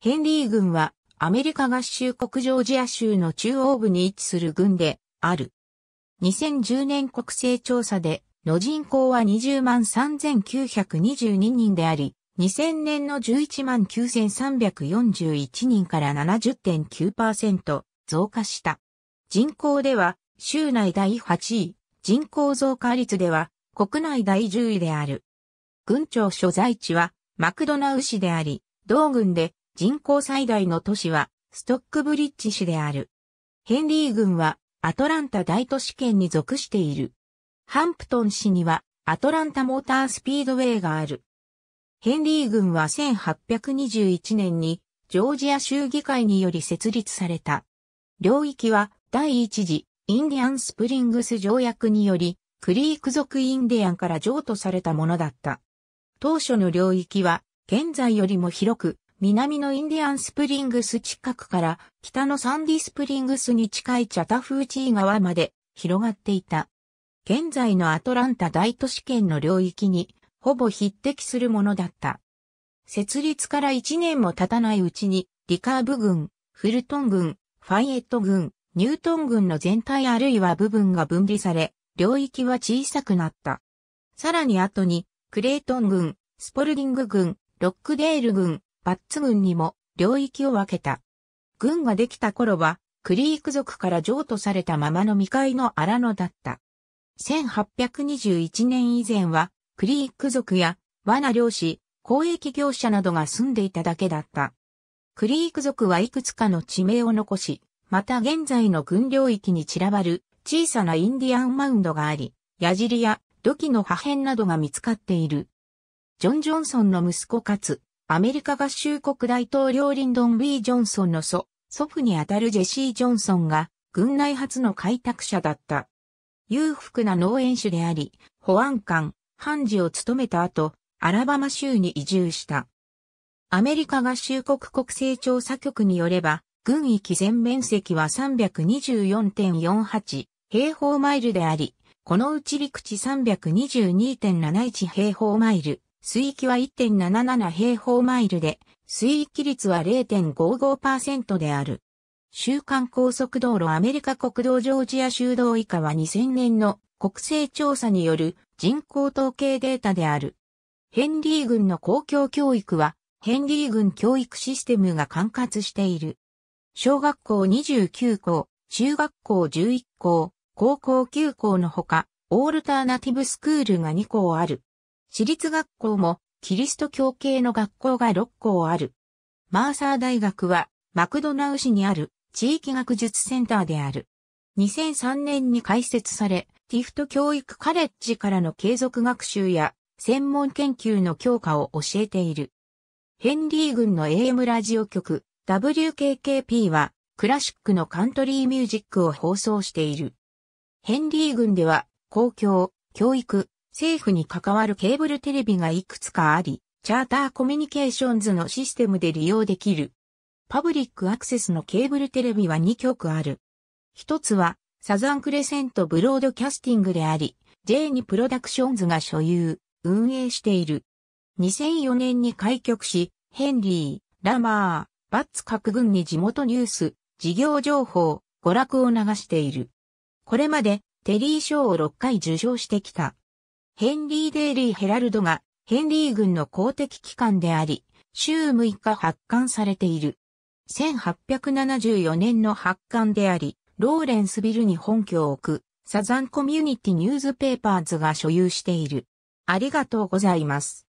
ヘンリー軍はアメリカ合衆国ジョージア州の中央部に位置する軍である。2010年国勢調査での人口は20万3922人であり、2000年の11万9341人から70.9%増加した。人口では州内第8位、人口増加率では国内第10位である。軍庁所在地はマクドナウ市であり、同軍で人口最大の都市はストックブリッジ市である。ヘンリー郡はアトランタ大都市圏に属している。ハンプトン市にはアトランタモータースピードウェイがある。ヘンリー郡は1821年にジョージア州議会により設立された。領域は第一次インディアンスプリングス条約によりクリーク族インディアンから譲渡されたものだった。当初の領域は現在よりも広く南のインディアンスプリングス近くから北のサンディスプリングスに近いチャタフーチー川まで広がっていた。現在のアトランタ大都市圏の領域にほぼ匹敵するものだった。設立から1年も経たないうちにリカーブ軍、フルトン軍、ファイエット軍、ニュートン軍の全体あるいは部分が分離され、領域は小さくなった。さらに後に、クレイトン軍、スポルディング軍、ロックデール軍、バッツ軍にも領域を分けた。軍ができた頃は、クリーク族から譲渡されたままの未開の荒野だった。1821年以前は、クリーク族や、罠漁師、交易業者などが住んでいただけだった。クリーク族はいくつかの地名を残し、また現在の軍領域に散らばる小さなインディアンマウンドがあり、矢尻や土器の破片などが見つかっている。ジョン・ジョンソンの息子かつ、アメリカ合衆国大統領リンドン・ B・ ジョンソンの祖、祖父にあたるジェシー・ジョンソンが、軍内初の開拓者だった。裕福な農園主であり、保安官、判事を務めた後、アラバマ州に移住した。アメリカ合衆国国勢調査局によれば、軍域全面積は324.48平方マイルであり、このうち陸地322.71平方マイル、水域は1.77平方マイルで、水域率は0.55%である。週間高速道路アメリカ国道ジョージア州道以下は2000年の国勢調査による人口統計データである。ヘンリー郡の公共教育は、ヘンリー郡教育システムが管轄している。小学校29校、中学校11校、高校9校のほか、オールターナティブスクールが2校ある。私立学校もキリスト教系の学校が6校ある。マーサー大学はマクドナウ市にある地域学術センターである。2003年に開設され、ティフト教育カレッジからの継続学習や専門研究の強化を教えている。ヘンリー軍の AM ラジオ局 WKKP はクラシックのカントリーミュージックを放送している。ヘンリー軍では公共、教育、政府に関わるケーブルテレビがいくつかあり、チャーターコミュニケーションズのシステムで利用できる。パブリックアクセスのケーブルテレビは2局ある。一つは、サザンクレセントブロードキャスティングであり、J2 プロダクションズが所有、運営している。2004年に開局し、ヘンリー、ラマー、バッツ各軍に地元ニュース、事業情報、娯楽を流している。これまで、テリー賞を6回受賞してきた。ヘンリー・デイリー・ヘラルドが、ヘンリー軍の公的機関であり、週6日発刊されている。1874年の発刊であり、ローレンスビルに本拠を置く、サザンコミュニティニューズペーパーズが所有している。ありがとうございます。